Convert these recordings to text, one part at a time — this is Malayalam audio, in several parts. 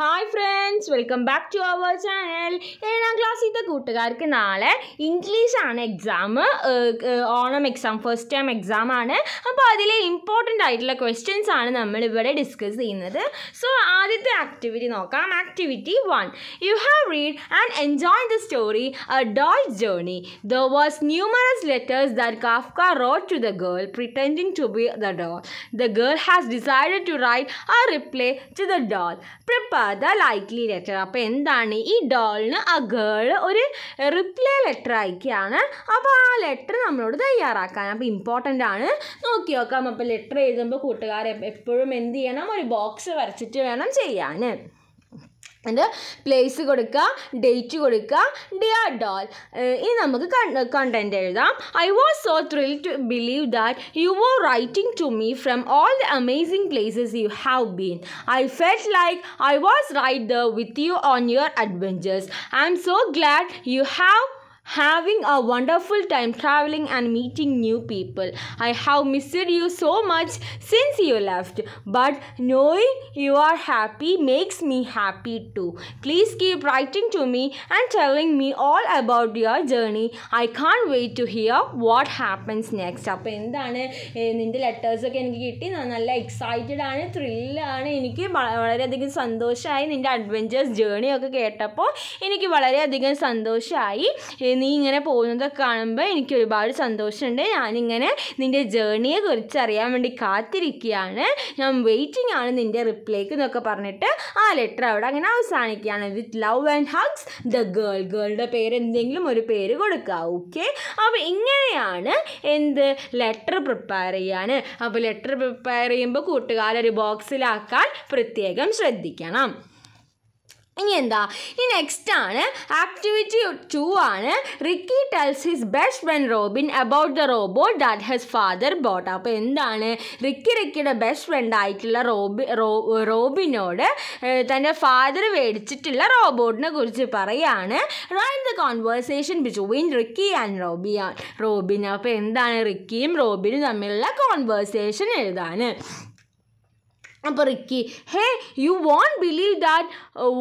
Hi friends welcome back to our channel ഏഴാം ക്ലാസ്സിലത്തെ കൂട്ടുകാർക്ക് നാളെ ഇംഗ്ലീഷാണ് exam Onam exam first time exam ആണ് അപ്പോൾ അതിലെ ഇമ്പോർട്ടൻ്റ് ആയിട്ടുള്ള ക്വസ്റ്റ്യൻസ് ആണ് നമ്മളിവിടെ ഡിസ്കസ് ചെയ്യുന്നത് സോ ആദ്യത്തെ ആക്ടിവിറ്റി നോക്കാം activity one you have read and enjoy the story a doll journey the was numerous letters that Kafka wrote to the girl pretending to be the doll the girl has decided to write a reply to the doll prepare the likely letter അപ്പോൾ എന്താണ് ഈ ഡോളിന് ആ ഗേൾ ഒരു റിപ്ലൈ ലെറ്റർ അയക്കുകയാണ് അപ്പോൾ ആ ലെറ്റർ നമ്മളോട് തയ്യാറാക്കാൻ അപ്പോൾ ഇമ്പോർട്ടൻ്റ് ആണ് നോക്കി നോക്കാം അപ്പോൾ ലെറ്റർ എഴുതുമ്പോൾ കൂട്ടുകാർ എപ്പോഴും എന്ത് ചെയ്യണം ഒരു ബോക്സ് വരച്ചിട്ട് വേണം ചെയ്യാൻ and place kodukka date kodukka dear doll ee namaku content ezhudam i was so thrilled to believe that you were writing to me from all the amazing places you have been i felt like i was right there with you on your adventures i'm so glad you have having a wonderful time traveling and meeting new people. I have missed you so much since you left, but knowing you are happy makes me happy too. Please keep writing to me and telling me all about your journey. I can't wait to hear what happens next. letters അപ്പോൾ എന്താണ് നിൻ്റെ ലെറ്റേഴ്സൊക്കെ എനിക്ക് കിട്ടി നല്ല എക്സൈറ്റഡ് ആണ് ത്രില്ലാണ് എനിക്ക് വളരെയധികം സന്തോഷമായി നിൻ്റെ അഡ്വഞ്ചേഴ്സ് ജേണിയൊക്കെ കേട്ടപ്പോൾ എനിക്ക് വളരെയധികം സന്തോഷമായി നീ ഇങ്ങനെ പോകുന്നതൊക്കെ കാണുമ്പോൾ എനിക്ക് ഒരുപാട് സന്തോഷമുണ്ട് ഞാനിങ്ങനെ നിൻ്റെ ജേണിയെ കുറിച്ച് അറിയാൻ വേണ്ടി കാത്തിരിക്കുകയാണ് ഞാൻ വെയിറ്റിംഗ് ആണ് നിൻ്റെ റിപ്ലൈക്ക് എന്നൊക്കെ പറഞ്ഞിട്ട് ആ ലെറ്റർ അവിടെ അങ്ങനെ അവസാനിക്കുകയാണ് with love and hugs the girl ഗേളുടെ പേര് എന്തെങ്കിലും ഒരു പേര് കൊടുക്കുക ഓക്കെ അപ്പോൾ ഇങ്ങനെയാണ് എന്ത് ലെറ്റർ പ്രിപ്പയർ ചെയ്യാൻ അപ്പോൾ ലെറ്റർ പ്രിപ്പയർ ചെയ്യുമ്പോൾ കൂട്ടുകാരൊരു ബോക്സിലാക്കാൻ പ്രത്യേകം ശ്രദ്ധിക്കണം ഇനി എന്താ ഇനി നെക്സ്റ്റ് ആണ് ആക്ടിവിറ്റി ടു ആണ് Ricky tells his best friend Robin about the robot that his father bought അപ്പോൾ എന്താണ് റിക്കി റിക്കിയുടെ ബെസ്റ്റ് ഫ്രണ്ട് ആയിട്ടുള്ള റോബി റോബിനോട് തൻ്റെ ഫാദർ മേടിച്ചിട്ടുള്ള റോബോട്ടിനെ കുറിച്ച് പറയാണ് write the conversation between Ricky and റോബിയാൻ റോബിൻ അപ്പോൾ എന്താണ് റിക്കിയും റോബിനും തമ്മിലുള്ള കോൺവേഴ്സേഷൻ എഴുതാൻ അപ്പോൾ Ricky hey you won't believe that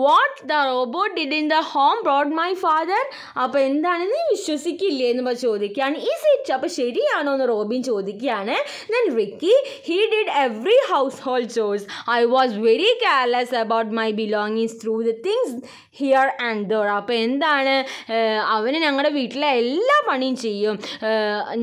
what the robot did in the home brought my father അപ്പോൾ എന്താണ് നീ വിശ്വസിക്കില്ലേ എന്ന് ഇപ്പോൾ ചോദിക്കുകയാണ് ഈ സെറ്റ് അപ്പോൾ ശരിയാണോ എന്ന് റോബിൻ ചോദിക്കുകയാണ് then Ricky he did every household chores I was very careless about my belongings threw the things here and there അപ്പോൾ എന്താണ് അവന് ഞങ്ങളുടെ വീട്ടിലെ എല്ലാ പണിയും ചെയ്യും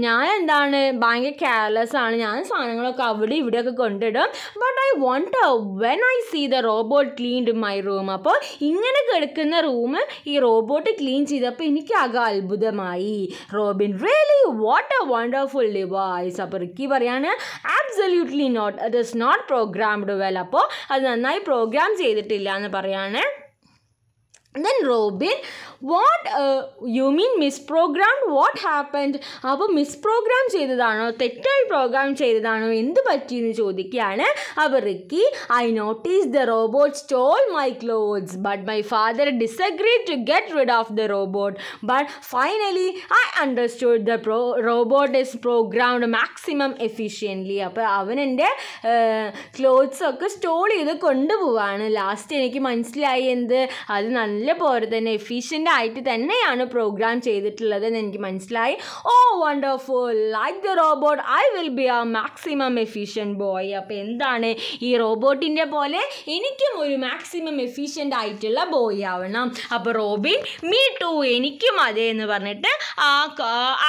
ഞാൻ എന്താണ് ഭയങ്കര കെയർലെസ് ആണ് ഞാൻ സാധനങ്ങളൊക്കെ അവിടെ ഇവിടെയൊക്കെ കൊണ്ടിടും but I won't when I see the robot cleaned my room അപ്പോൾ ഇങ്ങനെ കിടക്കുന്ന റൂം ഈ റോബോട്ട് ക്ലീൻ ചെയ്തപ്പോൾ എനിക്ക് ആകെ അത്ഭുതമായി Robin really what a wonderful device അപ്പോൾ റിക്കി പറയാണ് absolutely not it is not programmed well അപ്പോൾ അത് നന്നായി പ്രോഗ്രാം ചെയ്തിട്ടില്ല എന്ന് പറയാണ് then Robin what you mean misprogram what happened അപ്പോൾ മിസ് പ്രോഗ്രാം ചെയ്തതാണോ തെറ്റായി പ്രോഗ്രാം ചെയ്തതാണോ എന്ത് പറ്റിയെന്ന് ചോദിക്കുകയാണ് അപ്പോൾ Ricky I notice the robot stole my clothes but my father disagree to get rid of the robot but finally I understood the pro robot is programmed maximum efficiently അപ്പോൾ അവനെൻ്റെ ക്ലോത്ത്സൊക്കെ സ്റ്റോൾ ചെയ്ത് കൊണ്ടുപോവാണ് ലാസ്റ്റ് എനിക്ക് മനസ്സിലായി എന്ത് അത് നല്ല പോലെ തന്നെ എഫിഷ്യൻ്റ് ആയിട്ട് തന്നെയാണ് പ്രോഗ്രാം ചെയ്തിട്ടുള്ളതെന്ന് എനിക്ക് മനസ്സിലായി oh wonderful like the robot I will be a maximum efficient boy അപ്പോൾ എന്താണ് ഈ റോബോട്ടിൻ്റെ പോലെ എനിക്കും ഒരു മാക്സിമം എഫിഷ്യൻ്റ് ആയിട്ടുള്ള ബോയ് ആവണം അപ്പോൾ റോബിൻ മീ ടു എനിക്കും അതേ എന്ന് പറഞ്ഞിട്ട് ആ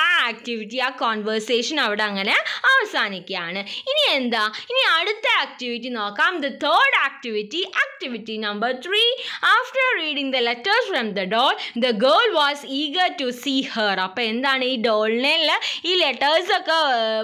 ആ ആക്ടിവിറ്റി ആ കോൺവേഴ്സേഷൻ അവിടെ അങ്ങനെ അവസാനിക്കുകയാണ് ഇനി എന്താ ഇനി അടുത്ത ആക്ടിവിറ്റി നോക്കാം the third activity activity number three after reading the letters from the doll the girl was eager to see her അപ്പോൾ എന്താണ് ഈ ഡോളിനിൽ ഈ ലെറ്റേഴ്സൊക്കെ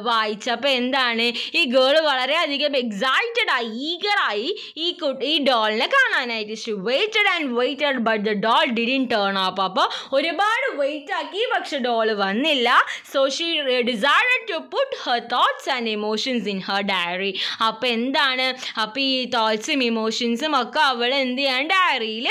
വായിച്ചപ്പോൾ എന്താണ് ഈ ഗേൾ വളരെയധികം എക്സൈറ്റഡ് ആയി ഈഗറായി ഈ ഈ ഡോളിനെ കാണാനായിട്ട് she waited and waited but the doll didn't turn up അപ്പോൾ ഒരുപാട് വെയിറ്റ് ആക്കി പക്ഷെ ഡോൾ വന്നില്ല so she decide to put her thoughts and emotions in her diary അപ്പോൾ എന്താണ് അപ്പോൾ ഈ തോട്ട്സും ഇമോഷൻസും ഒക്കെ അവൾ എന്ത് ചെയ്യാൻ ഡയറിയിൽ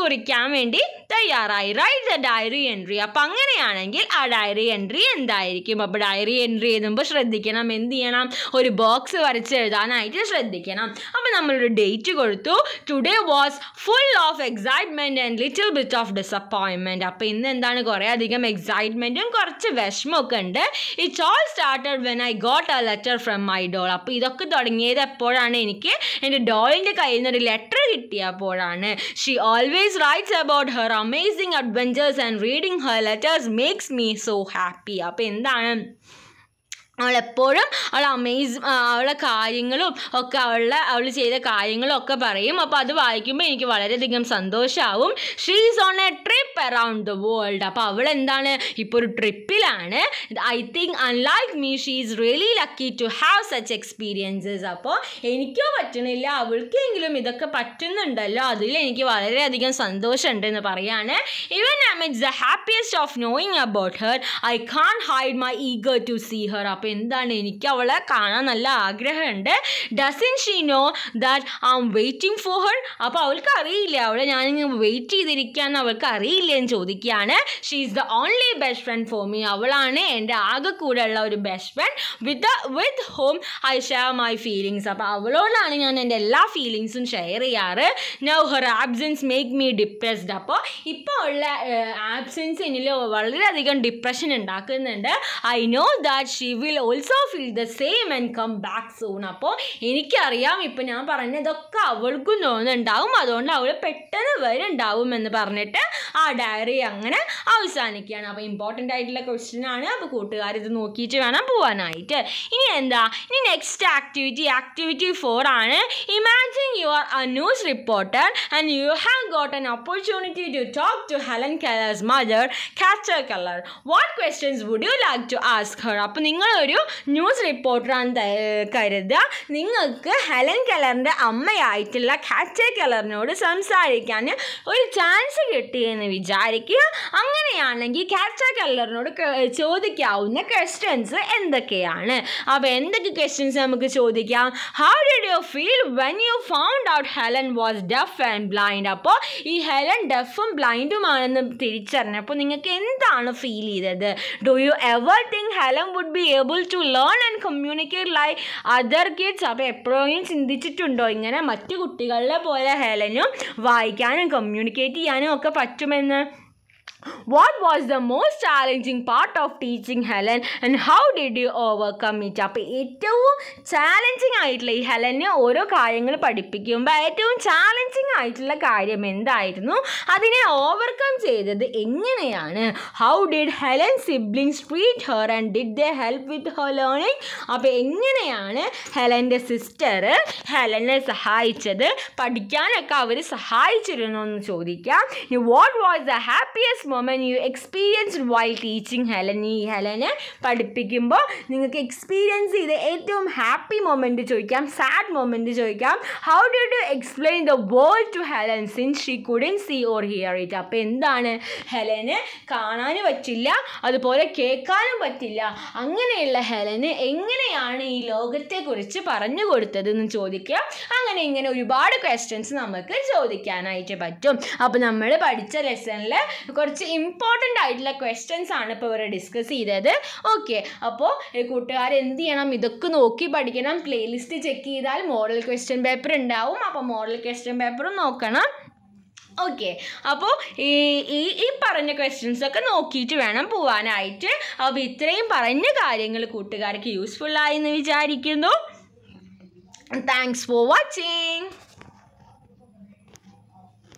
കുറിക്കാൻ വേണ്ടി തയ്യാറാണ് I write the diary entry അപ്പം അങ്ങനെയാണെങ്കിൽ ആ ഡയറി എൻട്രി എന്തായിരിക്കും അപ്പോൾ ഡയറി എൻട്രി ചെയ്യുമ്പോൾ ശ്രദ്ധിക്കണം എന്ത് ചെയ്യണം ഒരു ബോക്സ് വരച്ച് എഴുതാനായിട്ട് ശ്രദ്ധിക്കണം അപ്പോൾ നമ്മളൊരു ഡേറ്റ് കൊടുത്തു today was full of excitement and little bit of disappointment അപ്പോൾ ഇന്ന് എന്താണ് കുറേ അധികം എക്സൈറ്റ്മെൻറ്റും കുറച്ച് വിഷമമൊക്കെ ഉണ്ട് it's all started when I got a letter from my doll അപ്പോൾ ഇതൊക്കെ തുടങ്ങിയത് എപ്പോഴാണ് എനിക്ക് എൻ്റെ ഡോളിൻ്റെ കയ്യിൽ നിന്ന് ഒരു ലെറ്റർ കിട്ടിയപ്പോഴാണ് she always writes about her amazing amazing adventures and reading her letters makes me so happy അപ്പം എന്താണ് അവളെപ്പോഴും അവൾ അമേസ് അവളെ കാര്യങ്ങളും ഒക്കെ അവളുടെ അവൾ ചെയ്ത കാര്യങ്ങളും ഒക്കെ പറയും അപ്പോൾ അത് വായിക്കുമ്പോൾ എനിക്ക് വളരെയധികം സന്തോഷമാവും she is on a trip trip around the world അപ്പോൾ അവൾ എന്താണ് ഇപ്പോൾ ഒരു ട്രിപ്പിലാണ് I think unlike me she is really lucky to have such experiences അപ്പോൾ എനിക്കോ പറ്റണില്ല അവൾക്കെങ്കിലും ഇതൊക്കെ പറ്റുന്നുണ്ടല്ലോ അതിൽ എനിക്ക് വളരെയധികം സന്തോഷമുണ്ട് എന്ന് പറയാണ് even I means the happiest of knowing about her I can't hide my eager to see her അപ്പോൾ എന്താണ് എനിക്ക് അവളെ കാണാൻ നല്ല ആഗ്രഹമുണ്ട് doesn't she know that I am waiting for her അപ്പോൾ അവൾക്ക് അറിയില്ല അവളെ ഞാനിങ്ങനെ വെയിറ്റ് ചെയ്തിരിക്കുകയെന്ന് അവൾക്ക് അറിയില്ല ഞാൻ ചോദിക്കുകയാണ് she is the only best friend for me അവളാണ് എൻ്റെ ആകെ കൂടെ ഉള്ള ഒരു best friend with with whom I share my feelings അപ്പോൾ അവളോടാണ് ഞാൻ എൻ്റെ എല്ലാ ഫീലിങ്സും ഷെയർ ചെയ്യാറ് now her absence make me depressed അപ്പോൾ ഇപ്പോൾ ഉള്ള ആബ്സെൻസ് എന്നിൽ വളരെയധികം ഡിപ്രഷൻ ഉണ്ടാക്കുന്നുണ്ട് I know that she will also feel the same and come back soon അപ്പോൾ എനിക്കറിയാം ഇപ്പം ഞാൻ പറഞ്ഞതൊക്കെ അവൾക്കും തോന്നുന്നുണ്ടാവും അതുകൊണ്ട് അവൾ പെട്ടെന്ന് വരുന്നുണ്ടാവും എന്ന് പറഞ്ഞിട്ട് ആ ഡയറി അങ്ങനെ അവസാനിക്കുകയാണ് അപ്പോൾ ഇമ്പോർട്ടൻ്റ് ആയിട്ടുള്ള ക്വസ്റ്റ്യൻ ആണ് അപ്പോൾ കൂട്ടുകാർ ഇത് നോക്കിയിട്ട് വേണം പോകാനായിട്ട് ഇനി എന്താ ഇനി നെക്സ്റ്റ് ആക്ടിവിറ്റി ആക്ടിവിറ്റി ഫോർ ആണ് imagine you are a news reporter and you have got an opportunity to talk to Helen Keller's mother Kate Keller what questions would you like to ask her അപ്പോൾ നിങ്ങളൊരു ന്യൂസ് റിപ്പോർട്ടറാണ് കരുതുക നിങ്ങൾക്ക് ഹെലൻ കലറിൻ്റെ അമ്മയായിട്ടുള്ള കാറ്റർ കലറിനോട് സംസാരിക്കാൻ ഒരു ചാൻസ് കിട്ടിയെന്ന് വിചാരിച്ചു വിചാരിക്കുക അങ്ങനെയാണെങ്കിൽ ക്യാരക്ടർ കല്ലറിനോട് ചോദിക്കാവുന്ന ക്വസ്റ്റ്യൻസ് എന്തൊക്കെയാണ് അപ്പോൾ എന്തൊക്കെ ക്വസ്റ്റ്യൻസ് നമുക്ക് ചോദിക്കാം how did you feel when you found out Helen was deaf and blind അപ്പോൾ ഈ ഹെലൻ ഡെഫും ബ്ലൈൻഡുമാണെന്ന് തിരിച്ചറിഞ്ഞപ്പോൾ നിങ്ങൾക്ക് എന്താണ് ഫീൽ ചെയ്തത് do you ever think Helen would be able to learn and communicate like other kids അപ്പോൾ എപ്പോഴും ചിന്തിച്ചിട്ടുണ്ടോ ഇങ്ങനെ മറ്റു കുട്ടികളിലെ പോലെ ഹെലനും വായിക്കാനും കമ്മ്യൂണിക്കേറ്റ് ചെയ്യാനും ഒക്കെ പറ്റുമെന്ന് Yeah. What was the most challenging part of teaching Helen and how did you overcome it? അപ്പോൾ ഏറ്റവും ചാലഞ്ചിങ് ആയിട്ടുള്ള ഈ ഹെലനെ ഓരോ കാര്യങ്ങൾ പഠിപ്പിക്കുമ്പോൾ ഏറ്റവും ചാലഞ്ചിങ് ആയിട്ടുള്ള കാര്യം എന്തായിരുന്നു അതിനെ ഓവർകം ചെയ്തത് എങ്ങനെയാണ് how did Helen siblings treat her and did they help with her learning അപ്പോൾ എങ്ങനെയാണ് ഹെലൻ്റെ സിസ്റ്റർ ഹെലനെ സഹായിച്ചത് പഠിക്കാനൊക്കെ അവർ സഹായിച്ചിരുന്നു എന്ന് ചോദിക്കാം what was the happiest moment you experienced while teaching Helen ഈ ഹെലനെ പഠിപ്പിക്കുമ്പോൾ നിങ്ങൾക്ക് എക്സ്പീരിയൻസ് ചെയ്ത ഏറ്റവും ഹാപ്പി മൊമെൻറ്റ് ചോദിക്കാം സാഡ് മൊമെൻറ്റ് ചോദിക്കാം how do do explain the world to Helen since she couldn't see or hear it അപ്പോൾ എന്താണ് ഹെലന് കാണാനും പറ്റില്ല അതുപോലെ കേൾക്കാനും പറ്റില്ല അങ്ങനെയുള്ള ഹെലന് എങ്ങനെയാണ് ഈ ലോകത്തെക്കുറിച്ച് പറഞ്ഞു കൊടുത്തതെന്ന് ചോദിക്കുക അങ്ങനെ ഇങ്ങനെ ഒരുപാട് ക്വസ്റ്റ്യൻസ് നമുക്ക് ചോദിക്കാനായിട്ട് പറ്റും അപ്പോൾ നമ്മൾ പഠിച്ച ലെസണിൽ കുറച്ച് കുറച്ച് ഇമ്പോർട്ടൻ്റ് ആയിട്ടുള്ള ക്വസ്റ്റ്യൻസ് ആണ് ഇപ്പോൾ ഇവരെ ഡിസ്കസ് ചെയ്തത് ഓക്കെ അപ്പോൾ കൂട്ടുകാർ എന്ത് ചെയ്യണം ഇതൊക്കെ നോക്കി പഠിക്കണം പ്ലേലിസ്റ്റ് ചെക്ക് ചെയ്താൽ മോഡൽ ക്വസ്റ്റ്യൻ പേപ്പർ ഉണ്ടാവും അപ്പോൾ മോഡൽ ക്വസ്റ്റ്യൻ പേപ്പറും നോക്കണം ഓക്കെ അപ്പോൾ ഈ ഈ ഈ പറഞ്ഞ ക്വസ്റ്റ്യൻസൊക്കെ നോക്കിയിട്ട് വേണം പോവാനായിട്ട് അപ്പോൾ ഇത്രയും പറഞ്ഞ കാര്യങ്ങൾ കൂട്ടുകാർക്ക് യൂസ്ഫുള്ളായി എന്ന് വിചാരിക്കുന്നു താങ്ക്സ് ഫോർ വാച്ചിങ്